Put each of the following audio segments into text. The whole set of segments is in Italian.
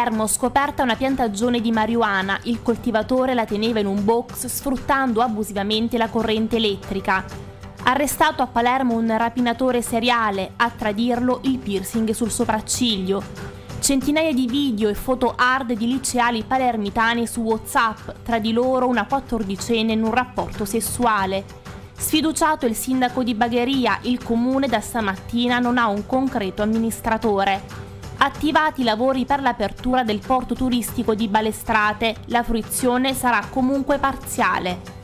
Palermo, scoperta una piantagione di marijuana, il coltivatore la teneva in un box sfruttando abusivamente la corrente elettrica. Arrestato a Palermo un rapinatore seriale, a tradirlo il piercing sul sopracciglio. Centinaia di video e foto hard di liceali palermitani su WhatsApp, tra di loro una quattordicenne in un rapporto sessuale. Sfiduciato il sindaco di Bagheria, il comune da stamattina non ha un concreto amministratore attivati i lavori per l'apertura del porto turistico di Balestrate, la fruizione sarà comunque parziale.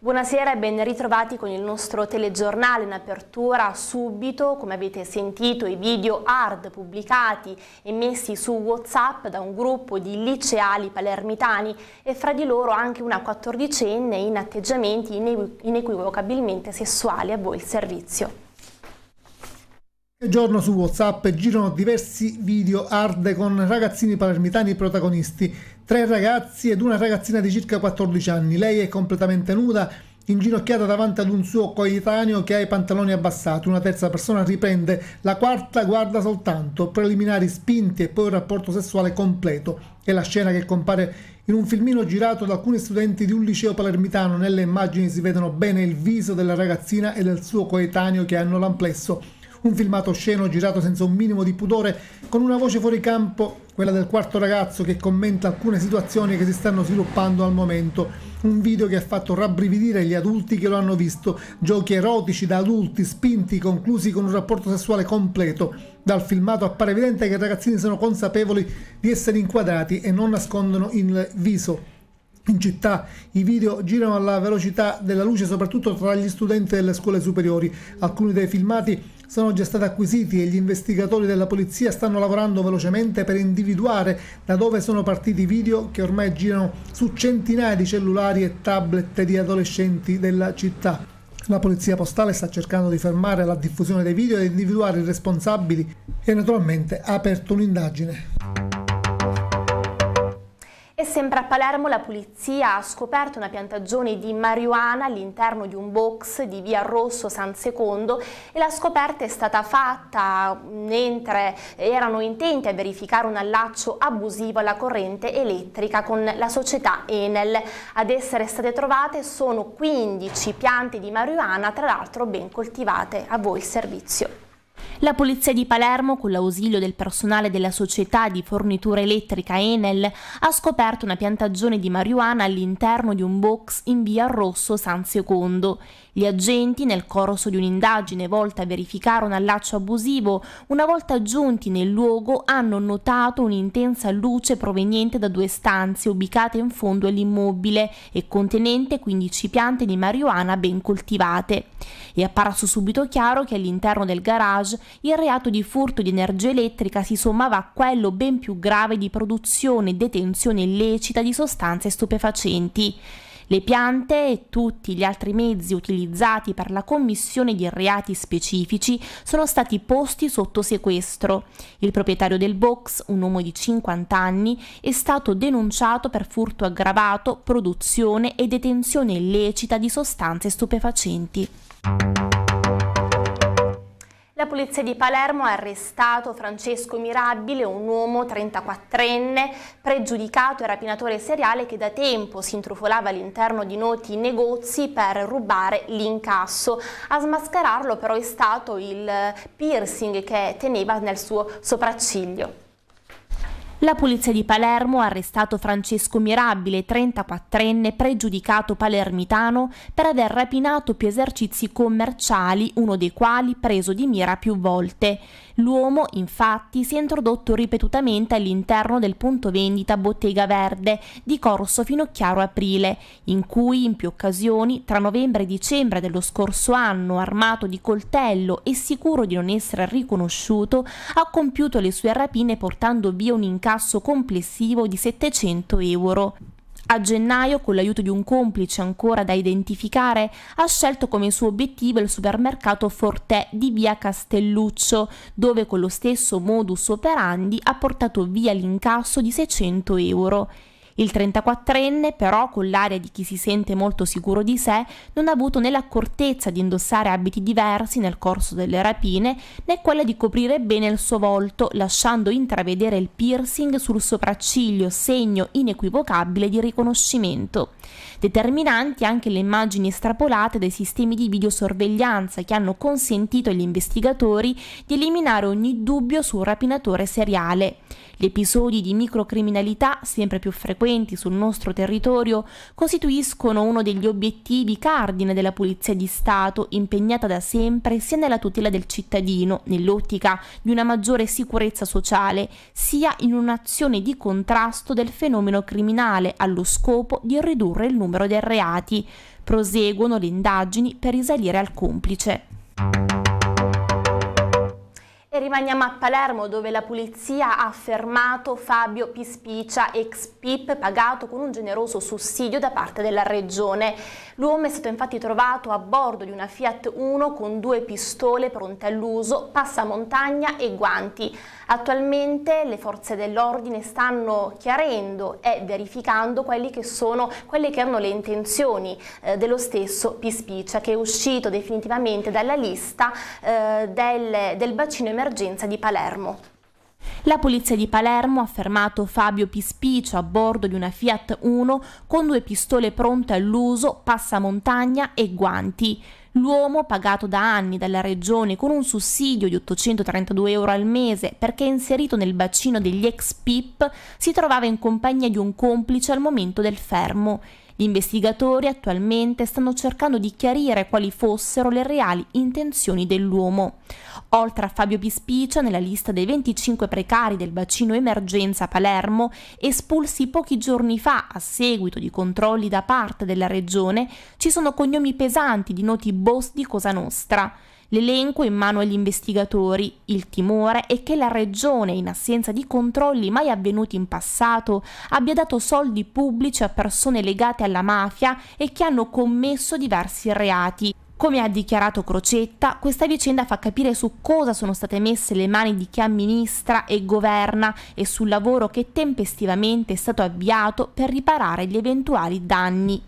Buonasera e ben ritrovati con il nostro telegiornale in apertura subito, come avete sentito, i video hard pubblicati e messi su Whatsapp da un gruppo di liceali palermitani e fra di loro anche una quattordicenne in atteggiamenti inequivocabilmente sessuali a voi il servizio. Che giorno su WhatsApp girano diversi video hard con ragazzini palermitani protagonisti, tre ragazzi ed una ragazzina di circa 14 anni. Lei è completamente nuda, inginocchiata davanti ad un suo coetaneo che ha i pantaloni abbassati. Una terza persona riprende, la quarta guarda soltanto, preliminari spinti e poi un rapporto sessuale completo. È la scena che compare in un filmino girato da alcuni studenti di un liceo palermitano. Nelle immagini si vedono bene il viso della ragazzina e del suo coetaneo che hanno l'amplesso un filmato osceno girato senza un minimo di pudore, con una voce fuori campo, quella del quarto ragazzo che commenta alcune situazioni che si stanno sviluppando al momento, un video che ha fatto rabbrividire gli adulti che lo hanno visto, giochi erotici da adulti spinti conclusi con un rapporto sessuale completo. Dal filmato appare evidente che i ragazzini sono consapevoli di essere inquadrati e non nascondono il viso in città i video girano alla velocità della luce soprattutto tra gli studenti delle scuole superiori. Alcuni dei filmati sono già stati acquisiti e gli investigatori della polizia stanno lavorando velocemente per individuare da dove sono partiti i video che ormai girano su centinaia di cellulari e tablet di adolescenti della città. La polizia postale sta cercando di fermare la diffusione dei video e individuare i responsabili e naturalmente ha aperto un'indagine. E sempre a Palermo la polizia ha scoperto una piantagione di marijuana all'interno di un box di via Rosso San Secondo e la scoperta è stata fatta mentre erano intenti a verificare un allaccio abusivo alla corrente elettrica con la società Enel. Ad essere state trovate sono 15 piante di marijuana, tra l'altro ben coltivate. A voi il servizio. La Polizia di Palermo, con l'ausilio del personale della società di fornitura elettrica Enel, ha scoperto una piantagione di marijuana all'interno di un box in via Rosso San Secondo. Gli agenti, nel corso di un'indagine volta a verificare un allaccio abusivo, una volta giunti nel luogo hanno notato un'intensa luce proveniente da due stanze ubicate in fondo all'immobile e contenente 15 piante di marijuana ben coltivate. È apparso subito chiaro che all'interno del garage il reato di furto di energia elettrica si sommava a quello ben più grave di produzione e detenzione illecita di sostanze stupefacenti. Le piante e tutti gli altri mezzi utilizzati per la commissione di reati specifici sono stati posti sotto sequestro. Il proprietario del box, un uomo di 50 anni, è stato denunciato per furto aggravato, produzione e detenzione illecita di sostanze stupefacenti. La polizia di Palermo ha arrestato Francesco Mirabile, un uomo 34enne, pregiudicato e rapinatore seriale che da tempo si intrufolava all'interno di noti negozi per rubare l'incasso. A smascherarlo però è stato il piercing che teneva nel suo sopracciglio. La polizia di Palermo ha arrestato Francesco Mirabile, 34enne pregiudicato palermitano, per aver rapinato più esercizi commerciali, uno dei quali preso di mira più volte. L'uomo, infatti, si è introdotto ripetutamente all'interno del punto vendita Bottega Verde di Corso Finocchiaro Aprile, in cui in più occasioni, tra novembre e dicembre dello scorso anno, armato di coltello e sicuro di non essere riconosciuto, ha compiuto le sue rapine portando via un incarico incasso complessivo di 700 euro. A gennaio, con l'aiuto di un complice ancora da identificare, ha scelto come suo obiettivo il supermercato Fortè di via Castelluccio, dove con lo stesso modus operandi ha portato via l'incasso di 600 euro. Il 34enne però, con l'aria di chi si sente molto sicuro di sé, non ha avuto né l'accortezza di indossare abiti diversi nel corso delle rapine, né quella di coprire bene il suo volto, lasciando intravedere il piercing sul sopracciglio, segno inequivocabile di riconoscimento. Determinanti anche le immagini estrapolate dai sistemi di videosorveglianza che hanno consentito agli investigatori di eliminare ogni dubbio sul rapinatore seriale. Gli episodi di microcriminalità sempre più frequenti sul nostro territorio costituiscono uno degli obiettivi cardine della Polizia di Stato, impegnata da sempre sia nella tutela del cittadino, nell'ottica di una maggiore sicurezza sociale, sia in un'azione di contrasto del fenomeno criminale allo scopo di ridurre il numero dei reati. Proseguono le indagini per risalire al complice rimaniamo a Palermo dove la polizia ha fermato Fabio Pispicia, ex PIP, pagato con un generoso sussidio da parte della regione. L'uomo è stato infatti trovato a bordo di una Fiat 1 con due pistole pronte all'uso, passamontagna e guanti. Attualmente le forze dell'ordine stanno chiarendo e verificando quelle che, sono, quelle che erano le intenzioni eh, dello stesso Pispicia che è uscito definitivamente dalla lista eh, del, del bacino emergente dell'emergenza di Palermo. La polizia di Palermo ha fermato Fabio Pispicio a bordo di una Fiat 1 con due pistole pronte all'uso, passamontagna e guanti. L'uomo, pagato da anni dalla regione con un sussidio di 832 euro al mese perché inserito nel bacino degli ex PIP, si trovava in compagnia di un complice al momento del fermo. Gli investigatori attualmente stanno cercando di chiarire quali fossero le reali intenzioni dell'uomo. Oltre a Fabio Pispicia, nella lista dei 25 precari del bacino emergenza Palermo, espulsi pochi giorni fa a seguito di controlli da parte della regione, ci sono cognomi pesanti di noti boss di Cosa Nostra l'elenco in mano agli investigatori, il timore è che la Regione, in assenza di controlli mai avvenuti in passato, abbia dato soldi pubblici a persone legate alla mafia e che hanno commesso diversi reati, come ha dichiarato Crocetta, questa vicenda fa capire su cosa sono state messe le mani di chi amministra e governa e sul lavoro che tempestivamente è stato avviato per riparare gli eventuali danni.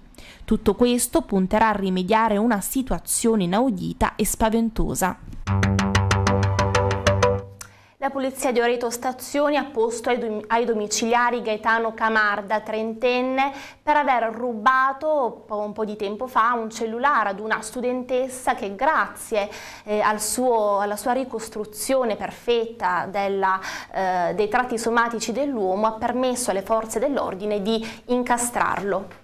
Tutto questo punterà a rimediare una situazione inaudita e spaventosa. La polizia di Oreto Stazioni ha posto ai domiciliari Gaetano Camarda, trentenne, per aver rubato un po' di tempo fa un cellulare ad una studentessa che grazie eh, al suo, alla sua ricostruzione perfetta della, eh, dei tratti somatici dell'uomo ha permesso alle forze dell'ordine di incastrarlo.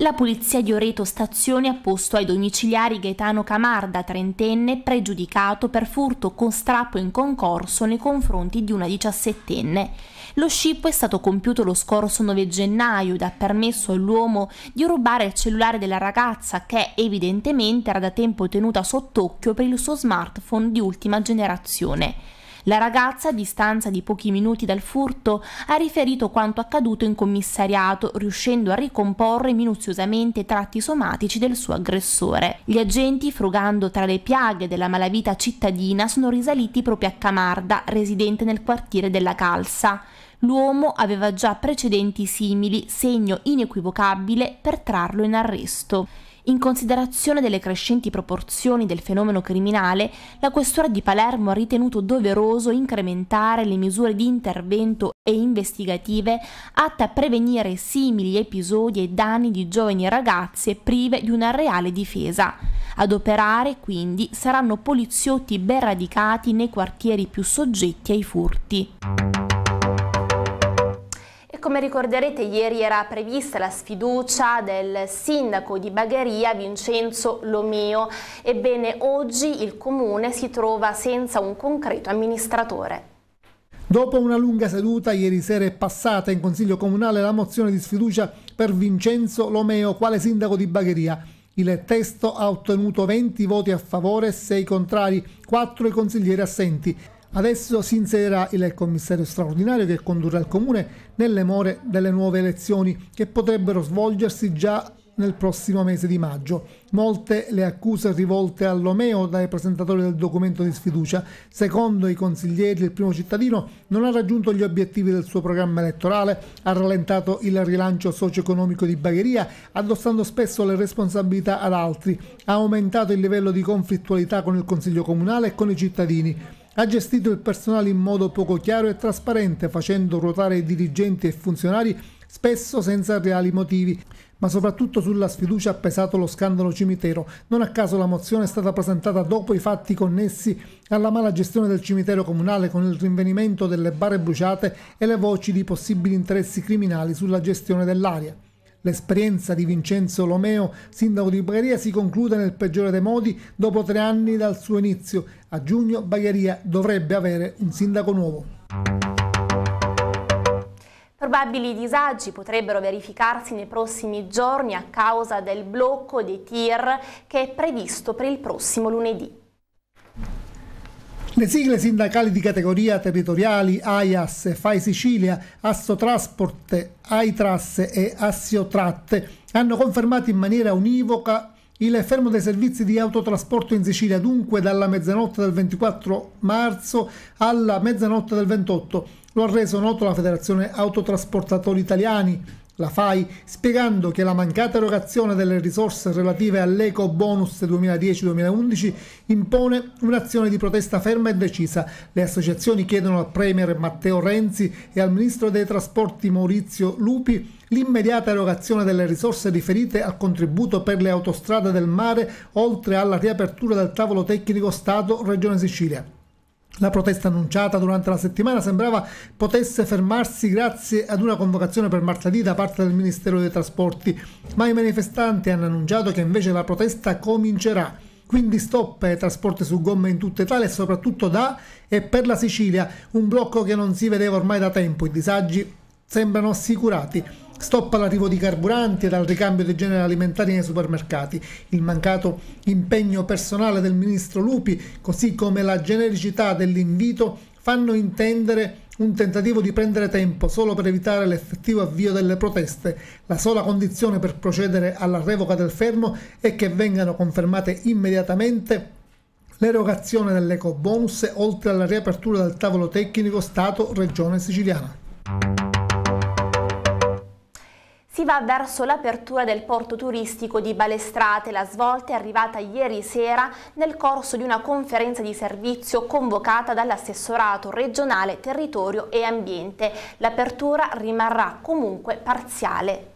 La polizia di Oreto Stazione ha posto ai domiciliari Gaetano Camarda, trentenne, pregiudicato per furto con strappo in concorso nei confronti di una diciassettenne. Lo scippo è stato compiuto lo scorso 9 gennaio ed ha permesso all'uomo di rubare il cellulare della ragazza che evidentemente era da tempo tenuta sott'occhio per il suo smartphone di ultima generazione. La ragazza, a distanza di pochi minuti dal furto, ha riferito quanto accaduto in commissariato, riuscendo a ricomporre minuziosamente i tratti somatici del suo aggressore. Gli agenti, frugando tra le piaghe della malavita cittadina, sono risaliti proprio a Camarda, residente nel quartiere della Calza. L'uomo aveva già precedenti simili, segno inequivocabile per trarlo in arresto. In considerazione delle crescenti proporzioni del fenomeno criminale, la Questura di Palermo ha ritenuto doveroso incrementare le misure di intervento e investigative atte a prevenire simili episodi e danni di giovani ragazze prive di una reale difesa. Ad operare, quindi, saranno poliziotti ben radicati nei quartieri più soggetti ai furti come ricorderete ieri era prevista la sfiducia del sindaco di Bagheria Vincenzo Lomeo, ebbene oggi il comune si trova senza un concreto amministratore. Dopo una lunga seduta, ieri sera è passata in Consiglio Comunale la mozione di sfiducia per Vincenzo Lomeo, quale sindaco di Bagheria. Il testo ha ottenuto 20 voti a favore 6 contrari, 4 i consiglieri assenti. Adesso si inserirà il commissario straordinario che condurrà il comune nelle more delle nuove elezioni che potrebbero svolgersi già nel prossimo mese di maggio. Molte le accuse rivolte all'Omeo dai presentatori del documento di sfiducia. Secondo i consiglieri, il primo cittadino non ha raggiunto gli obiettivi del suo programma elettorale, ha rallentato il rilancio socio-economico di Bagheria, addossando spesso le responsabilità ad altri, ha aumentato il livello di conflittualità con il Consiglio Comunale e con i cittadini ha gestito il personale in modo poco chiaro e trasparente, facendo ruotare dirigenti e funzionari spesso senza reali motivi. Ma soprattutto sulla sfiducia ha pesato lo scandalo cimitero. Non a caso la mozione è stata presentata dopo i fatti connessi alla mala gestione del cimitero comunale con il rinvenimento delle bare bruciate e le voci di possibili interessi criminali sulla gestione dell'area. L'esperienza di Vincenzo Lomeo, sindaco di Bagheria, si conclude nel peggiore dei modi dopo tre anni dal suo inizio. A giugno Bagheria dovrebbe avere un sindaco nuovo. Probabili disagi potrebbero verificarsi nei prossimi giorni a causa del blocco dei tir che è previsto per il prossimo lunedì. Le sigle sindacali di categoria territoriali AIAS, FAI Sicilia, Assotrasport, AITRAS e Assiotratte hanno confermato in maniera univoca il fermo dei servizi di autotrasporto in Sicilia dunque dalla mezzanotte del 24 marzo alla mezzanotte del 28. Lo ha reso noto la Federazione Autotrasportatori Italiani, la fai spiegando che la mancata erogazione delle risorse relative all'eco bonus 2010-2011 impone un'azione di protesta ferma e decisa. Le associazioni chiedono al Premier Matteo Renzi e al Ministro dei Trasporti Maurizio Lupi l'immediata erogazione delle risorse riferite al contributo per le autostrade del mare, oltre alla riapertura del tavolo tecnico Stato-Regione Sicilia. La protesta annunciata durante la settimana sembrava potesse fermarsi grazie ad una convocazione per martedì da parte del Ministero dei Trasporti, ma i manifestanti hanno annunciato che invece la protesta comincerà. Quindi stop ai trasporti su gomma in tutta Italia e soprattutto da e per la Sicilia, un blocco che non si vedeva ormai da tempo. I disagi sembrano assicurati. Stop all'arrivo di carburanti e al ricambio dei generi alimentari nei supermercati. Il mancato impegno personale del ministro Lupi, così come la genericità dell'invito, fanno intendere un tentativo di prendere tempo solo per evitare l'effettivo avvio delle proteste. La sola condizione per procedere alla revoca del fermo è che vengano confermate immediatamente l'erogazione dell'eco bonus oltre alla riapertura del tavolo tecnico Stato-Regione Siciliana. Si va verso l'apertura del porto turistico di Balestrate. La svolta è arrivata ieri sera nel corso di una conferenza di servizio convocata dall'assessorato regionale territorio e ambiente. L'apertura rimarrà comunque parziale.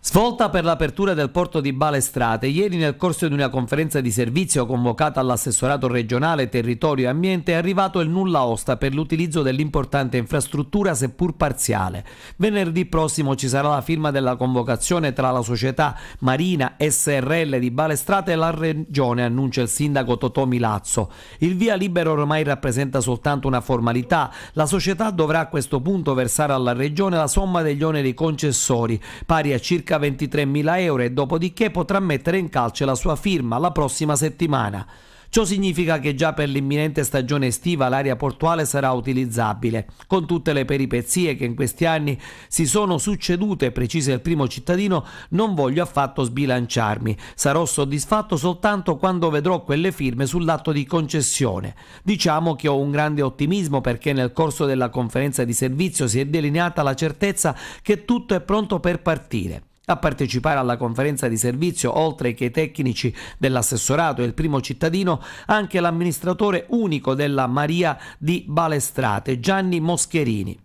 Svolta per l'apertura del porto di Balestrate, ieri nel corso di una conferenza di servizio convocata all'assessorato regionale territorio e ambiente è arrivato il nulla osta per l'utilizzo dell'importante infrastruttura seppur parziale. Venerdì prossimo ci sarà la firma della convocazione tra la società Marina SRL di Balestrate e la regione, annuncia il sindaco Totò Milazzo. Il via libero ormai rappresenta soltanto una formalità. La società dovrà a questo punto versare alla regione la somma degli oneri concessori, pari a circa circa 23.000 euro e dopodiché potrà mettere in calce la sua firma la prossima settimana. Ciò significa che già per l'imminente stagione estiva l'area portuale sarà utilizzabile, con tutte le peripezie che in questi anni si sono succedute, precise il primo cittadino, non voglio affatto sbilanciarmi, sarò soddisfatto soltanto quando vedrò quelle firme sull'atto di concessione. Diciamo che ho un grande ottimismo perché nel corso della conferenza di servizio si è delineata la certezza che tutto è pronto per partire. A partecipare alla conferenza di servizio, oltre che i tecnici dell'assessorato e il primo cittadino, anche l'amministratore unico della Maria di Balestrate, Gianni Moscherini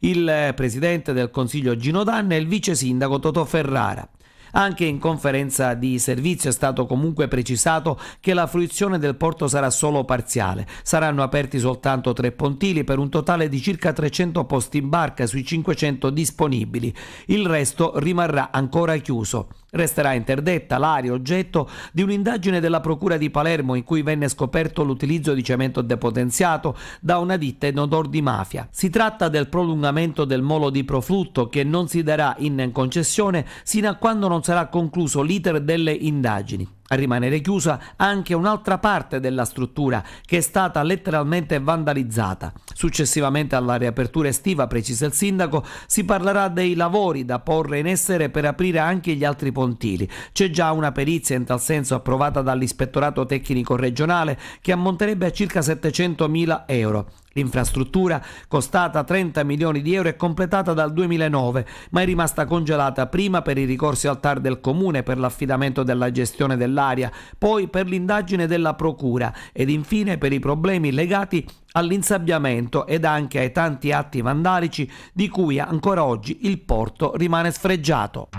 il presidente del Consiglio Gino Danna e il vice sindaco Totò Ferrara. Anche in conferenza di servizio è stato comunque precisato che la fruizione del porto sarà solo parziale. Saranno aperti soltanto tre pontili per un totale di circa 300 posti in barca sui 500 disponibili. Il resto rimarrà ancora chiuso. Resterà interdetta l'area oggetto di un'indagine della Procura di Palermo in cui venne scoperto l'utilizzo di cemento depotenziato da una ditta in odor di mafia. Si tratta del prolungamento del molo di proflutto che non si darà in concessione sino a quando non sarà concluso l'iter delle indagini. A rimanere chiusa anche un'altra parte della struttura che è stata letteralmente vandalizzata. Successivamente alla riapertura estiva, precisa il sindaco, si parlerà dei lavori da porre in essere per aprire anche gli altri pontili. C'è già una perizia in tal senso approvata dall'ispettorato tecnico regionale che ammonterebbe a circa 700.000 euro. L'infrastruttura, costata 30 milioni di euro, è completata dal 2009, ma è rimasta congelata prima per i ricorsi al TAR del Comune per l'affidamento della gestione dell'area, poi per l'indagine della Procura ed infine per i problemi legati all'insabbiamento ed anche ai tanti atti vandalici di cui ancora oggi il porto rimane sfregiato.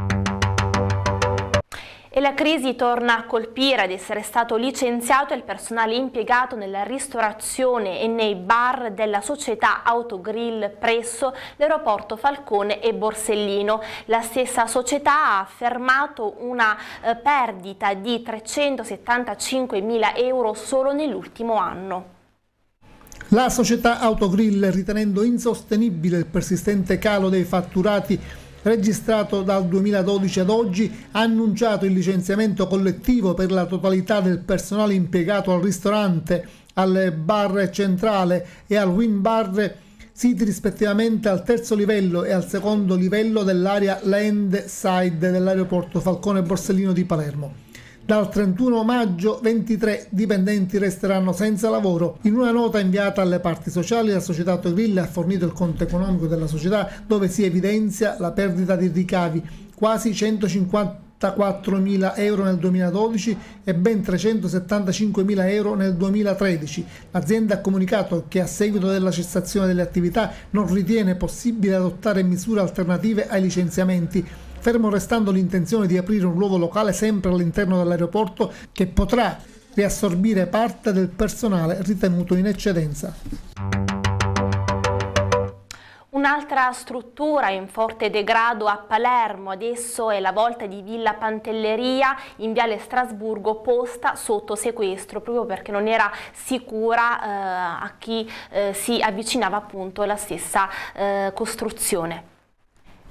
E la crisi torna a colpire ad essere stato licenziato il personale impiegato nella ristorazione e nei bar della società Autogrill presso l'aeroporto Falcone e Borsellino. La stessa società ha affermato una eh, perdita di 375 mila euro solo nell'ultimo anno. La società Autogrill, ritenendo insostenibile il persistente calo dei fatturati registrato dal 2012 ad oggi, ha annunciato il licenziamento collettivo per la totalità del personale impiegato al ristorante, al bar centrale e al wind bar siti rispettivamente al terzo livello e al secondo livello dell'area landside dell'aeroporto Falcone Borsellino di Palermo. Dal 31 maggio 23 dipendenti resteranno senza lavoro. In una nota inviata alle parti sociali la società Autogrill ha fornito il conto economico della società dove si evidenzia la perdita di ricavi quasi 150 34.000 euro nel 2012 e ben 375.000 euro nel 2013. L'azienda ha comunicato che a seguito della cessazione delle attività non ritiene possibile adottare misure alternative ai licenziamenti fermo restando l'intenzione di aprire un nuovo locale sempre all'interno dell'aeroporto che potrà riassorbire parte del personale ritenuto in eccedenza. Un'altra struttura in forte degrado a Palermo adesso è la volta di Villa Pantelleria in Viale Strasburgo posta sotto sequestro proprio perché non era sicura eh, a chi eh, si avvicinava appunto alla stessa eh, costruzione.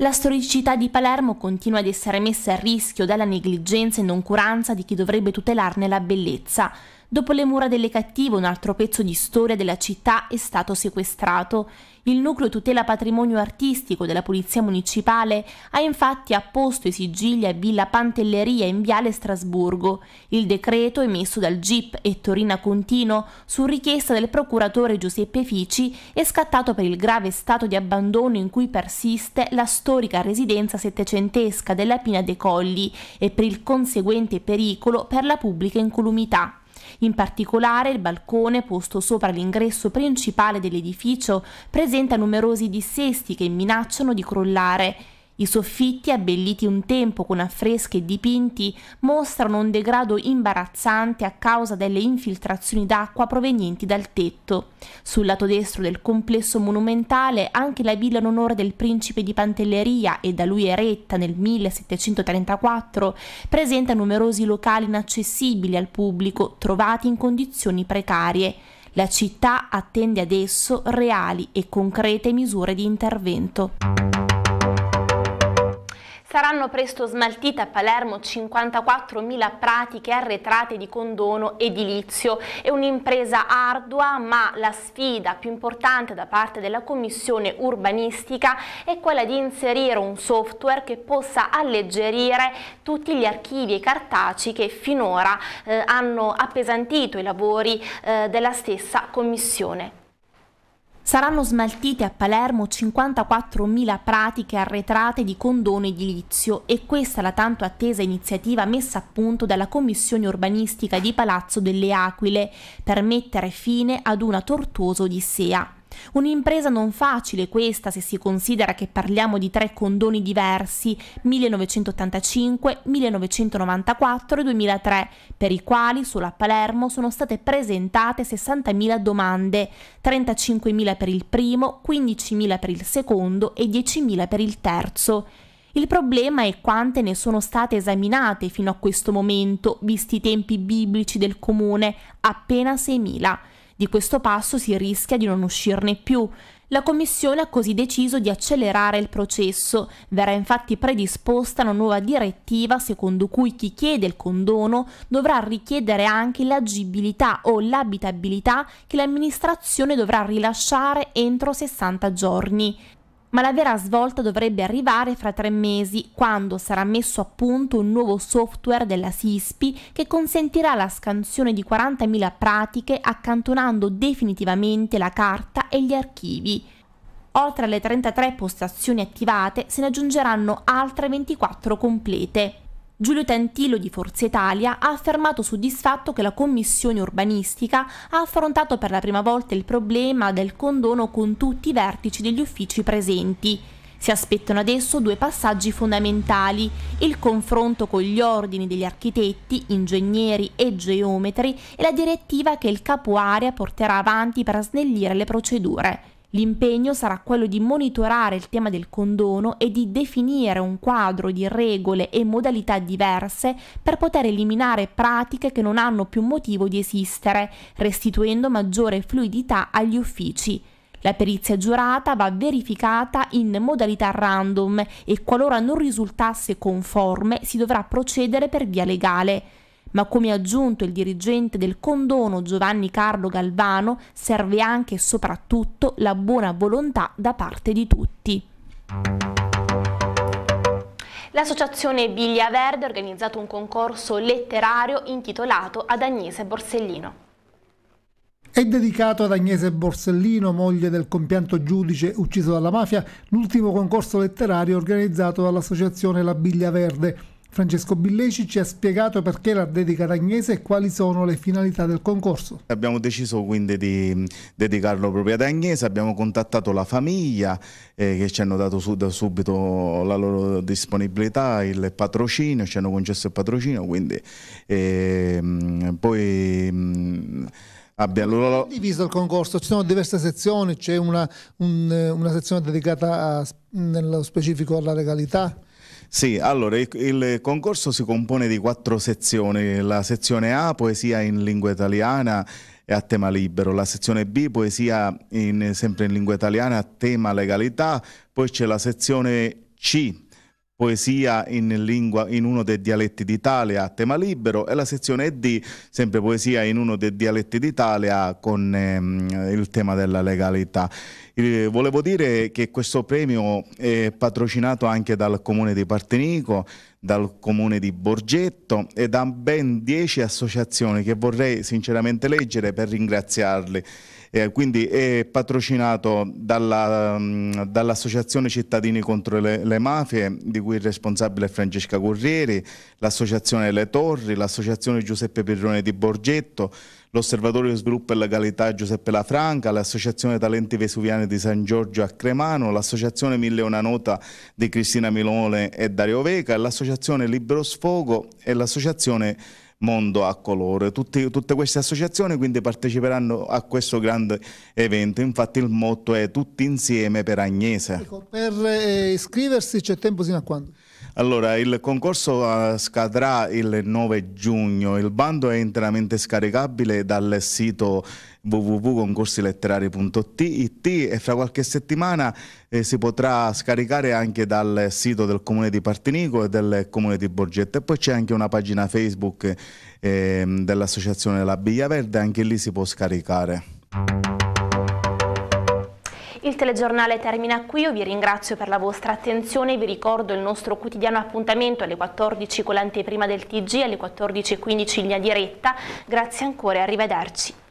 La storicità di Palermo continua ad essere messa a rischio dalla negligenza e noncuranza di chi dovrebbe tutelarne la bellezza. Dopo le mura delle cattive, un altro pezzo di storia della città è stato sequestrato. Il nucleo tutela patrimonio artistico della Polizia Municipale ha infatti apposto i sigilli a Villa Pantelleria in Viale Strasburgo. Il decreto emesso dal GIP e Torina Contino su richiesta del procuratore Giuseppe Fici è scattato per il grave stato di abbandono in cui persiste la storica residenza settecentesca della Pina dei Colli e per il conseguente pericolo per la pubblica incolumità. In particolare il balcone posto sopra l'ingresso principale dell'edificio presenta numerosi dissesti che minacciano di crollare i soffitti, abbelliti un tempo con affreschi e dipinti, mostrano un degrado imbarazzante a causa delle infiltrazioni d'acqua provenienti dal tetto. Sul lato destro del complesso monumentale anche la villa in onore del principe di Pantelleria e da lui eretta nel 1734 presenta numerosi locali inaccessibili al pubblico trovati in condizioni precarie. La città attende adesso reali e concrete misure di intervento. Saranno presto smaltite a Palermo 54.000 pratiche arretrate di condono edilizio. È un'impresa ardua, ma la sfida più importante da parte della Commissione urbanistica è quella di inserire un software che possa alleggerire tutti gli archivi e cartaci che finora eh, hanno appesantito i lavori eh, della stessa Commissione. Saranno smaltite a Palermo 54.000 pratiche arretrate di condono edilizio e questa è la tanto attesa iniziativa messa a punto dalla Commissione Urbanistica di Palazzo delle Aquile per mettere fine ad una tortuosa odissea. Un'impresa non facile questa se si considera che parliamo di tre condoni diversi, 1985, 1994 e 2003, per i quali sulla Palermo sono state presentate 60.000 domande, 35.000 per il primo, 15.000 per il secondo e 10.000 per il terzo. Il problema è quante ne sono state esaminate fino a questo momento, visti i tempi biblici del comune, appena 6.000 di questo passo si rischia di non uscirne più. La Commissione ha così deciso di accelerare il processo. Verrà infatti predisposta una nuova direttiva secondo cui chi chiede il condono dovrà richiedere anche l'agibilità o l'abitabilità che l'amministrazione dovrà rilasciare entro 60 giorni ma la vera svolta dovrebbe arrivare fra tre mesi, quando sarà messo a punto un nuovo software della SISPI che consentirà la scansione di 40.000 pratiche accantonando definitivamente la carta e gli archivi. Oltre alle 33 postazioni attivate, se ne aggiungeranno altre 24 complete. Giulio Tantilo di Forza Italia ha affermato soddisfatto che la Commissione urbanistica ha affrontato per la prima volta il problema del condono con tutti i vertici degli uffici presenti. Si aspettano adesso due passaggi fondamentali, il confronto con gli ordini degli architetti, ingegneri e geometri e la direttiva che il capo area porterà avanti per snellire le procedure. L'impegno sarà quello di monitorare il tema del condono e di definire un quadro di regole e modalità diverse per poter eliminare pratiche che non hanno più motivo di esistere, restituendo maggiore fluidità agli uffici. La perizia giurata va verificata in modalità random e qualora non risultasse conforme si dovrà procedere per via legale. Ma come ha aggiunto il dirigente del condono Giovanni Carlo Galvano, serve anche e soprattutto la buona volontà da parte di tutti. L'associazione Biglia Verde ha organizzato un concorso letterario intitolato ad Agnese Borsellino. È dedicato ad Agnese Borsellino, moglie del compianto giudice ucciso dalla mafia, l'ultimo concorso letterario organizzato dall'associazione La Biglia Verde Francesco Billeci ci ha spiegato perché la dedica ad Agnese e quali sono le finalità del concorso. Abbiamo deciso quindi di mm, dedicarlo proprio ad Agnese, abbiamo contattato la famiglia eh, che ci hanno dato su, da subito la loro disponibilità, il patrocinio, ci hanno concesso il patrocinio, quindi eh, poi... Mh, mm, abbiano loro... Diviso il concorso, ci sono diverse sezioni, c'è una, un, eh, una, sezione dedicata a, nello specifico alla legalità. Sì, allora il, il, concorso si compone di quattro sezioni, la sezione A, poesia in lingua italiana e a tema libero, la sezione B, poesia in, sempre in lingua italiana a tema legalità, poi c'è la sezione C, poesia in, lingua, in uno dei dialetti d'Italia a tema libero e la sezione D, sempre poesia in uno dei dialetti d'Italia con ehm, il tema della legalità. volevo dire che questo premio è patrocinato anche dal comune di Partenico, dal comune di Borgetto e da ben 10 associazioni che vorrei sinceramente leggere per ringraziarli eh, quindi è patrocinato mm, dall'Associazione Cittadini contro le, le, Mafie, di cui il responsabile è Francesca Corrieri, l'Associazione Le Torri, l'Associazione Giuseppe Pirrone di Borgetto, l'Osservatorio Sviluppo e Legalità Giuseppe La Franca, l'Associazione Talenti Vesuviani di San Giorgio a Cremano, l'Associazione Mille Una Nota di Cristina Milone e Dario Veca, l'Associazione Libero Sfogo e l'Associazione Mondo a Colore. Tutti, tutte queste associazioni quindi parteciperanno a questo grande evento, infatti il motto è Tutti insieme per Agnese. Ecco, per eh, iscriversi c'è tempo sino a quando? Allora, il concorso eh, scadrà il 9 giugno, il bando è interamente scaricabile dal sito www.concorsiletterari.it e fra qualche settimana eh, si potrà scaricare anche dal sito del comune di Partinico e del comune di Borgetto e poi c'è anche una pagina Facebook eh, dell'associazione La Biglia Verde, anche lì si può scaricare. Il telegiornale termina qui, io vi ringrazio per la vostra attenzione, vi ricordo il nostro quotidiano appuntamento alle 14 con l'anteprima del TG, alle 14.15 in linea diretta, grazie ancora e arrivederci.